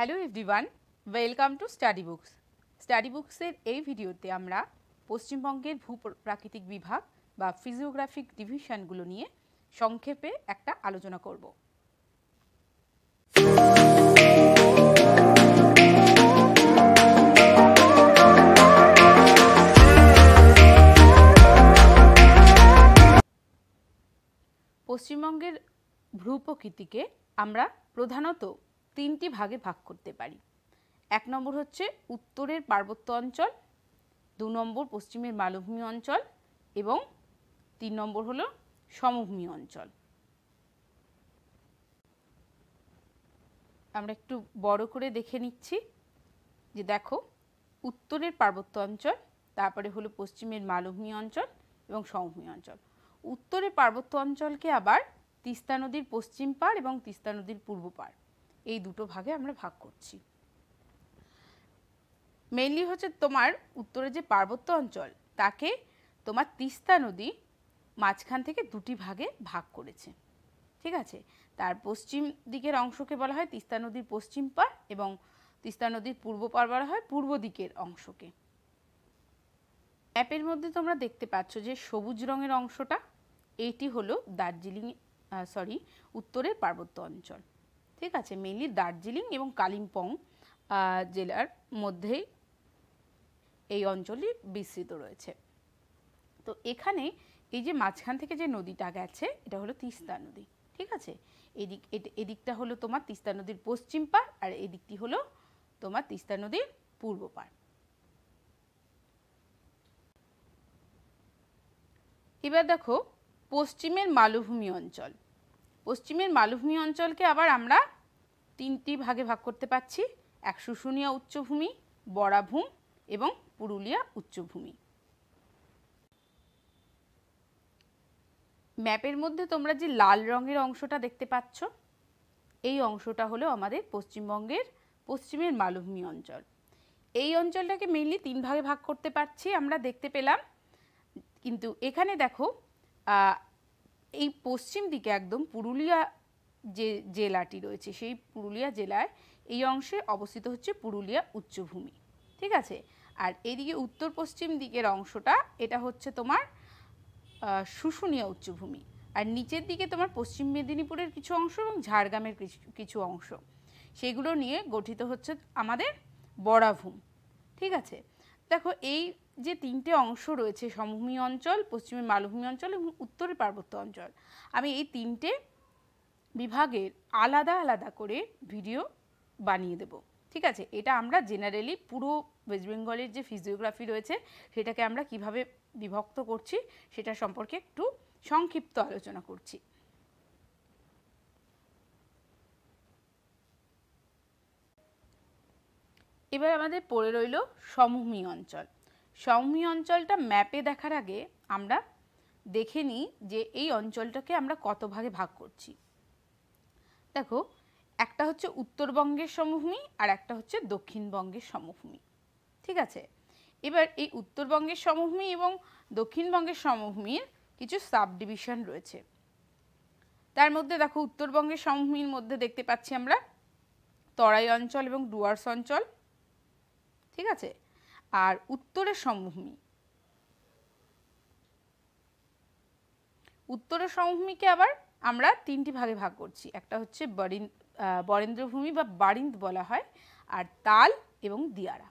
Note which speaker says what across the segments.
Speaker 1: hello everyone welcome to Study Books Study বুকসের এই ভিডিওতে আমরা পশ্চিমবঙ্গের ভূ প্রাকৃতিক বিভাগ বা ফিজিওগ্রাফিক ডিভিশনগুলো নিয়ে সংক্ষেপে একটা আলোচনা করব পশ্চিমবঙ্গের ভূপ্রকৃতিকে আমরা প্রধানত তিনটি ভাগে ভাগ করতে পারি এক নম্বর হচ্ছে উত্তরের পার্বত্য অঞ্চল দু নম্বর পশ্চিমের মালভূমি অঞ্চল এবং তিন নম্বর হলো সমভূমি অঞ্চল আমরা একটু বড় করে দেখে নিচ্ছি যে দেখো উত্তরের পার্বত্য অঞ্চল তারপরে হলো পশ্চিমের মালভূমি অঞ্চল এবং সমভূমি অঞ্চল উত্তরের পার্বত্য অঞ্চলকে আবার তিস্তা নদীর পশ্চিম পাড় এবং তিস্তা নদীর পূর্ব পাড় এই দুটো ভাগে আমরা ভাগ করছি মেইনলি হচ্ছে তোমার উত্তরে যে পার্বত্য অঞ্চল তাকে তোমার তিস্তা নদী মাঝখান থেকে দুটি ভাগে ভাগ করেছে ঠিক আছে তার পশ্চিম দিকের অংশকে বলা হয় তিস্তা নদীর পশ্চিম পার এবং তিস্তা নদীর পূর্ব পার বলা হয় পূর্ব দিকের অংশকে অ্যাপের মধ্যে তোমরা দেখতে পাচ্ছ যে সবুজ রঙের অংশটা এটি হলো দার্জিলিং সরি উত্তরের পার্বত্য অঞ্চল ঠিক আছে মেইনলি দার্জিলিং এবং কালিম্পং জেলার মধ্যেই এই অঞ্চলটি বিস্তৃত রয়েছে তো এখানে এই যে মাঝখান থেকে যে নদীটা গেছে এটা হলো তিস্তা নদী ঠিক আছে এদিক এদিকটা হলো তোমার তিস্তা নদীর পশ্চিম পাড় আর এদিকটি হলো তোমার তিস্তা নদীর পূর্ব পাড় এবার দেখো পশ্চিমের মালভূমি অঞ্চল পশ্চিমের মালভূমি অঞ্চলকে আবার আমরা তিনটি ভাগে ভাগ করতে পারছি এক শুশুনিয়া উচ্চভূমি বরাভূম এবং পুরুলিয়া উচ্চভূমি ম্যাপের মধ্যে তোমরা যে লাল রঙের অংশটা দেখতে পাচ্ছ এই অংশটা হলো আমাদের পশ্চিমবঙ্গের পশ্চিমের মালভূমি অঞ্চল এই অঞ্চলটাকে মেইনলি তিন ভাগে ভাগ করতে পারছি আমরা দেখতে পেলাম কিন্তু এখানে দেখো এই পশ্চিম দিকে একদম পুরুলিয়া যে জেলাটি রয়েছে সেই পুরুলিয়া জেলায় এই অংশে অবস্থিত হচ্ছে পুরুলিয়া উচ্চভূমি ঠিক আছে আর এদিকে উত্তর পশ্চিম দিকের অংশটা এটা হচ্ছে তোমার শুশুনিয়া উচ্চভূমি আর নিচের দিকে তোমার পশ্চিম মেদিনীপুরের কিছু অংশ এবং ঝাড়গ্রামের কিছু অংশ সেগুলো নিয়ে গঠিত হচ্ছে আমাদের বরাভূম ঠিক আছে দেখো এই যে তিনটে অংশ রয়েছে সমভূমি অঞ্চল পশ্চিমে মালভূমি অঞ্চল এবং উত্তরে পার্বত্য অঞ্চল আমি এই তিনটে বিভাগের আলাদা আলাদা করে ভিডিও বানিয়ে দেব ঠিক আছে এটা আমরা জেনারেলি পুরো ওয়েস্ট বেঙ্গলের যে ফিজিওগ্রাফি রয়েছে সেটাকে আমরা কিভাবে বিভক্ত করছি সেটা সম্পর্কে একটু সংক্ষিপ্ত আলোচনা করছি এবার আমাদের পড়ে রইল সমভূমি অঞ্চল সমভূমি অঞ্চলটা ম্যাপে দেখার আগে আমরা দেখে নিই যে এই অঞ্চলটাকে আমরা কত ভাগে ভাগ করছি দেখো একটা হচ্ছে উত্তরবঙ্গের সমভূমি আর একটা হচ্ছে দক্ষিণবঙ্গের সমভূমি ঠিক আছে এবার এই উত্তরবঙ্গের সমভূমি এবং দক্ষিণবঙ্গের সমভূমির কিছু সাবডিভিশন রয়েছে তার মধ্যে দেখো উত্তরবঙ্গের সমভূমির মধ্যে দেখতে পাচ্ছি আমরা তরাই অঞ্চল এবং ডুয়ার্স অঞ্চল ঠিক আছে আর উত্তরে সমভূমি উত্তরের সমভূমিকে আবার আমরা তিনটি ভাগে ভাগ করছি একটা হচ্ছে বরিন বরেন্দ্রভূমি বা বারিন্দ বলা হয় আর তাল এবং দিয়ারা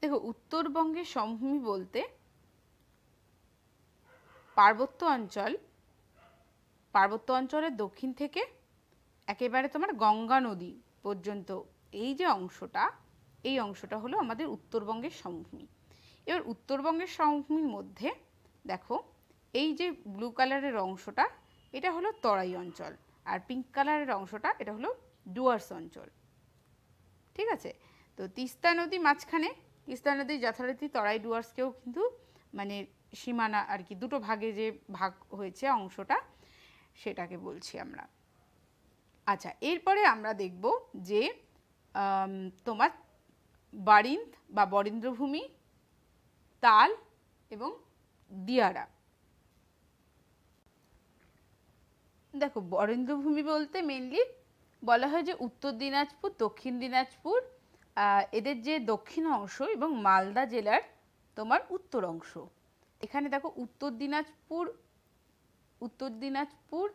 Speaker 1: দেখো উত্তরবঙ্গে সমভূমি বলতে পার্বত্য অঞ্চল পার্বত্য অঞ্চলের দক্ষিণ থেকে একেবারে তোমার গঙ্গা নদী পর্যন্ত এই যে অংশটা এই অংশটা হলো আমাদের উত্তরবঙ্গের সমভূমি এবার উত্তরবঙ্গের সমভূমির মধ্যে দেখো এই যে ব্লু কালারের অংশটা এটা হলো তরাই অঞ্চল আর পিঙ্ক কালারের অংশটা এটা হলো ডুয়ার্স অঞ্চল ঠিক আছে তো তিস্তা নদী মাঝখানে তিস্তা নদী যথারীতি তরাই ডুয়ার্সকেও কিন্তু মানে সীমানা আর কি দুটো ভাগে যে ভাগ হয়েছে অংশটা সেটাকে বলছি আমরা আচ্ছা এরপরে আমরা দেখব যে তোমার বারিন্দ বা বরেন্দ্রভূমি তাল এবং দিয়ারা দেখো বরেন্দ্রভূমি বলতে মেনলি বলা হয় যে উত্তর দিনাজপুর দক্ষিণ দিনাজপুর এদের যে দক্ষিণ অংশ এবং মালদা জেলার তোমার উত্তর অংশ এখানে দেখো উত্তর দিনাজপুর উত্তর দিনাজপুর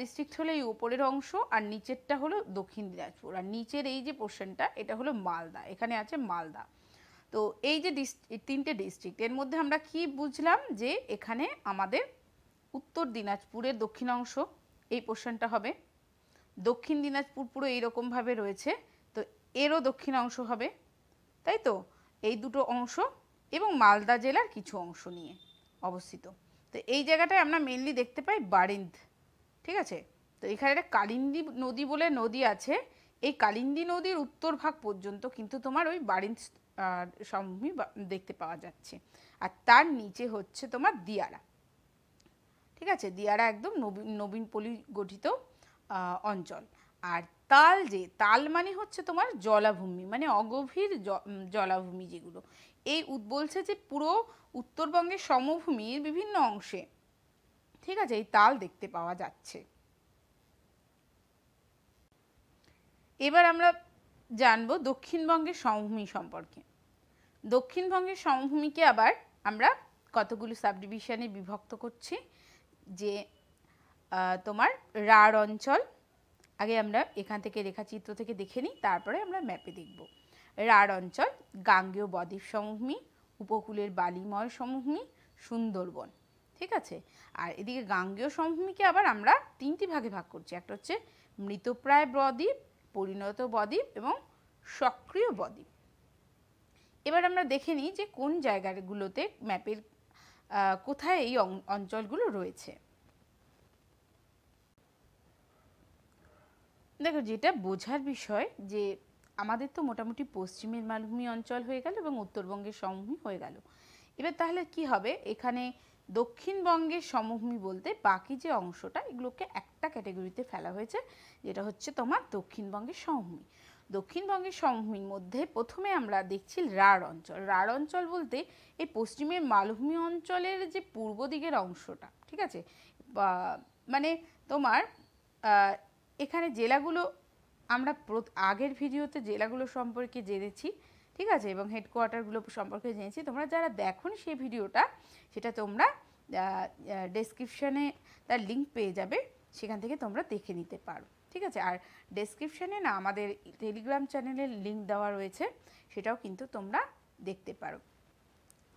Speaker 1: ডিস্ট্রিক্ট হলো এই উপরের অংশ আর নিচেরটা হলো দক্ষিণ দিনাজপুর আর নিচের এই যে পোর্শনটা এটা হলো মালদা এখানে আছে মালদা তো এই যে তিনটে ডিস্ট্রিক্ট এর মধ্যে আমরা কি বুঝলাম যে এখানে আমাদের উত্তর দিনাজপুরের দক্ষিণ অংশ এই পোর্শনটা হবে দক্ষিণ দিনাজপুর পুরো এইরকমভাবে রয়েছে তো এরও দক্ষিণ অংশ হবে তাই তো এই দুটো অংশ এবং মালদা জেলার কিছু অংশ নিয়ে অবস্থিত তো এই জায়গাটায় আমরা মেনলি দেখতে পাই বারিন্দ ঠিক আছে তো এখানে একটা কালিন্দি নদী বলে নদী আছে এই কালিন্দি নদীর উত্তর ভাগ পর্যন্ত কিন্তু তোমার ওই বারিন্দ সমভূমি দেখতে পাওয়া যাচ্ছে আর তার নিচে হচ্ছে তোমার দিয়ারা ঠিক আছে দিয়ারা একদম নবীন পলি গঠিত অঞ্চল আর তাল যে তাল মানে হচ্ছে তোমার জলাভূমি মানে অগভীর জলাভূমি যেগুলো এই বলছে যে পুরো উত্তরবঙ্গের সমভূমির বিভিন্ন অংশে ঠিক আছে এই তাল দেখতে পাওয়া যাচ্ছে এবার আমরা জানবো দক্ষিণবঙ্গের সমভূমি সম্পর্কে দক্ষিণবঙ্গের সমভূমিকে আবার আমরা কতগুলো সাবডিভিশনে বিভক্ত করছি যে তোমার রাঢ় অঞ্চল আগে আমরা এখান থেকে রেখাচিত্র থেকে দেখে নিই তারপরে আমরা ম্যাপে দেখব রাঢ় অঞ্চল গাঙ্গেয় বদ্বীপ সমভূমি উপকূলের বালিময় সমভূমি সুন্দরবন ঠিক আছে আর এদিকে গাঙ্গেয় সমভূমিকে আবার আমরা তিনটি ভাগে ভাগ করছি একটা হচ্ছে মৃতপ্রায় বদ্বীপ পরিণত বদ্বীপ এবং সক্রিয় বদ্বীপ এবার আমরা দেখে নিই যে কোন জায়গাগুলোতে ম্যাপের কোথায় এই অঞ্চলগুলো রয়েছে দেখো যেটা বোঝার বিষয় যে আমাদের তো মোটামুটি পশ্চিমের মালভূমি অঞ্চল হয়ে গেল এবং উত্তরবঙ্গের সমভূমি হয়ে গেল এবার তাহলে কি হবে এখানে দক্ষিণবঙ্গের সমভূমি বলতে বাকি যে অংশটা এগুলোকে একটা ক্যাটাগরিতে ফেলা হয়েছে যেটা হচ্ছে তোমার দক্ষিণবঙ্গের সমভূমি দক্ষিণবঙ্গের সমভূমির মধ্যে প্রথমে আমরা দেখছি রাঢ় অঞ্চল রাঢ় অঞ্চল বলতে এই পশ্চিমের মালভূমি অঞ্চলের যে পূর্ব দিকের অংশটা ঠিক আছে মানে তোমার এখানে জেলাগুলো আমরা আগের ভিডিওতে জেলাগুলো সম্পর্কে জেনেছি ঠিক আছে এবং হেডকোয়ার্টারগুলো সম্পর্কে জেনেছি তোমরা যারা দেখো সেই ভিডিওটা সেটা তোমরা ডেসক্রিপশানে তার লিঙ্ক পেয়ে যাবে সেখান থেকে তোমরা দেখে নিতে পারো ঠিক আছে আর ডেসক্রিপশানে না আমাদের টেলিগ্রাম চ্যানেলের লিঙ্ক দেওয়া রয়েছে সেটাও কিন্তু তোমরা দেখতে পারো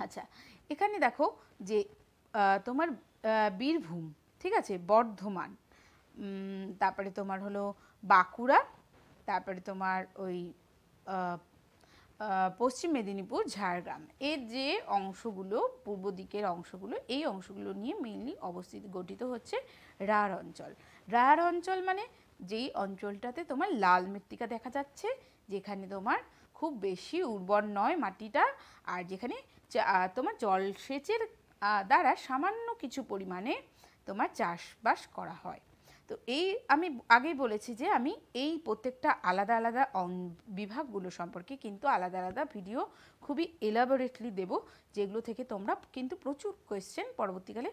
Speaker 1: আচ্ছা এখানে দেখো যে তোমার বীরভূম ঠিক আছে বর্ধমান তারপরে তোমার হলো বাঁকুড়া তারপরে তোমার ওই পশ্চিম মেদিনীপুর ঝাড়গ্রাম এর যে অংশগুলো পূর্ব দিকের অংশগুলো এই অংশগুলো নিয়ে মেইনলি অবস্থিত গঠিত হচ্ছে রার অঞ্চল রার অঞ্চল মানে যেই অঞ্চলটাতে তোমার লাল মৃত্তিকা দেখা যাচ্ছে যেখানে তোমার খুব বেশি উর্বর নয় মাটিটা আর যেখানে তোমার জলসেচের দ্বারা সামান্য কিছু পরিমাণে তোমার চাষবাস করা হয় তো এই আমি আগেই বলেছি যে আমি এই প্রত্যেকটা আলাদা আলাদা বিভাগগুলো সম্পর্কে কিন্তু আলাদা আলাদা ভিডিও খুবই এলাবোরেটলি দেব যেগুলো থেকে তোমরা কিন্তু প্রচুর কোয়েশ্চেন পরবর্তীকালে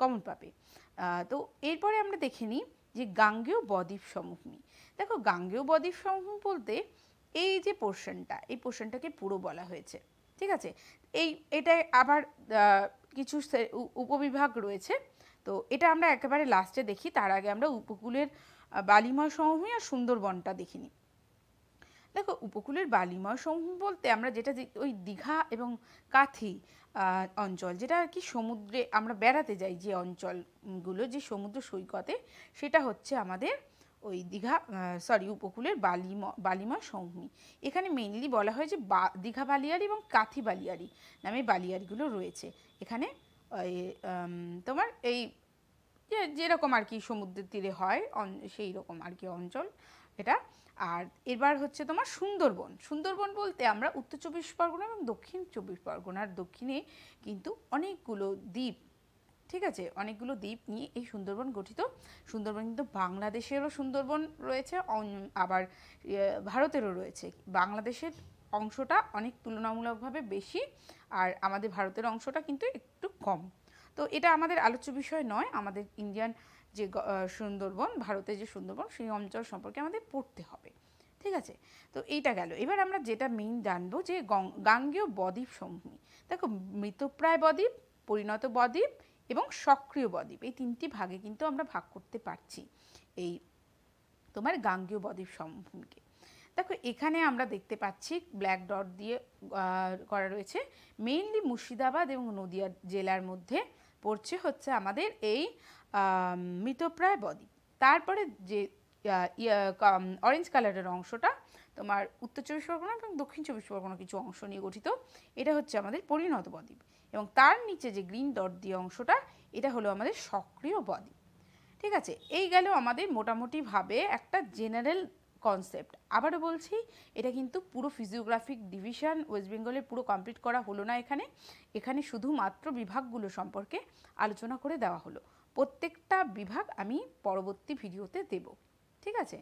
Speaker 1: কমন পাবে তো এরপরে আমরা দেখে নিই যে গাঙ্গেয় বদ্বীপ সমভূমি দেখো গাঙ্গেয় বদ্বীপ সমভূমি বলতে এই যে পোর্শনটা এই পোর্শনটাকে পুরো বলা হয়েছে ঠিক আছে এই এটাই আবার কিছু উপবিভাগ রয়েছে তো এটা আমরা একেবারে লাস্টে দেখি তার আগে আমরা উপকূলের বালিময় সমভূমি আর সুন্দরবনটা দেখিনি দেখো উপকূলের বালিময় সমভূমি বলতে আমরা যেটা ওই দীঘা এবং কাথি অঞ্চল যেটা আর কি সমুদ্রে আমরা বেড়াতে যাই যে অঞ্চলগুলো যে সমুদ্র সৈকতে সেটা হচ্ছে আমাদের ওই দীঘা সরি উপকূলের বালিম বালিময় সমভূমি এখানে মেনলি বলা হয় যে বা দীঘা বালিয়ারি এবং কাথি বালিয়ারি নামে বালিয়ারিগুলো রয়েছে এখানে তোমার এই যে যেরকম আর কি সমুদ্রের তীরে হয় সেই রকম আর কি অঞ্চল এটা আর এবার হচ্ছে তোমার সুন্দরবন সুন্দরবন বলতে আমরা উত্তর চব্বিশ পরগনা এবং দক্ষিণ চব্বিশ পরগনার দক্ষিণে কিন্তু অনেকগুলো দ্বীপ ঠিক আছে অনেকগুলো দ্বীপ নিয়ে এই সুন্দরবন গঠিত সুন্দরবন কিন্তু বাংলাদেশেরও সুন্দরবন রয়েছে আবার ইয়ে, ভারতেরও রয়েছে বাংলাদেশের অংশটা অনেক তুলনামূলকভাবে বেশি আর আমাদের ভারতের অংশটা কিন্তু একটু কম তো এটা আমাদের আলোচ্য বিষয় নয় আমাদের ইন্ডিয়ান যে সুন্দরবন ভারতের যে সুন্দরবন সেই অঞ্চল সম্পর্কে আমাদের পড়তে হবে ঠিক আছে তো এইটা গেল এবার আমরা যেটা মেইন জানবো যে গাঙ্গেয় বদ্বীপ সমূহ দেখো মৃতপ্রায় বদ্বীপ পরিণত বদ্বীপ এবং সক্রিয় বদ্বীপ এই তিনটি ভাগে কিন্তু আমরা ভাগ করতে পারছি এই তোমার গাঙ্গেয় বদ্বীপ সমূহকে দেখো এখানে আমরা দেখতে পাচ্ছি ব্ল্যাক ডট দিয়ে করা রয়েছে মেইনলি মুর্শিদাবাদ এবং নদিয়া জেলার মধ্যে পড়ছে হচ্ছে আমাদের এই মৃতপ্রায় বদ্বীপ তারপরে যে অরেঞ্জ কালারের অংশটা তোমার উত্তর চব্বিশ পরগনা এবং দক্ষিণ চব্বিশ পরগনা কিছু অংশ নিয়ে গঠিত এটা হচ্ছে আমাদের পরিণত বদ্বীপ এবং তার নিচে যে গ্রিন ডট দিয়ে অংশটা এটা হলো আমাদের সক্রিয় বদ্বীপ ঠিক আছে এই গেল আমাদের মোটামুটিভাবে একটা জেনারেল কনসেপ্ট আবারও বলছি এটা কিন্তু পুরো ফিজিওগ্রাফিক ডিভিশন ওয়েস্ট বেঙ্গলে পুরো কমপ্লিট করা হলো না এখানে এখানে শুধুমাত্র বিভাগগুলো সম্পর্কে আলোচনা করে দেওয়া হলো প্রত্যেকটা বিভাগ আমি পরবর্তী ভিডিওতে দেব ঠিক আছে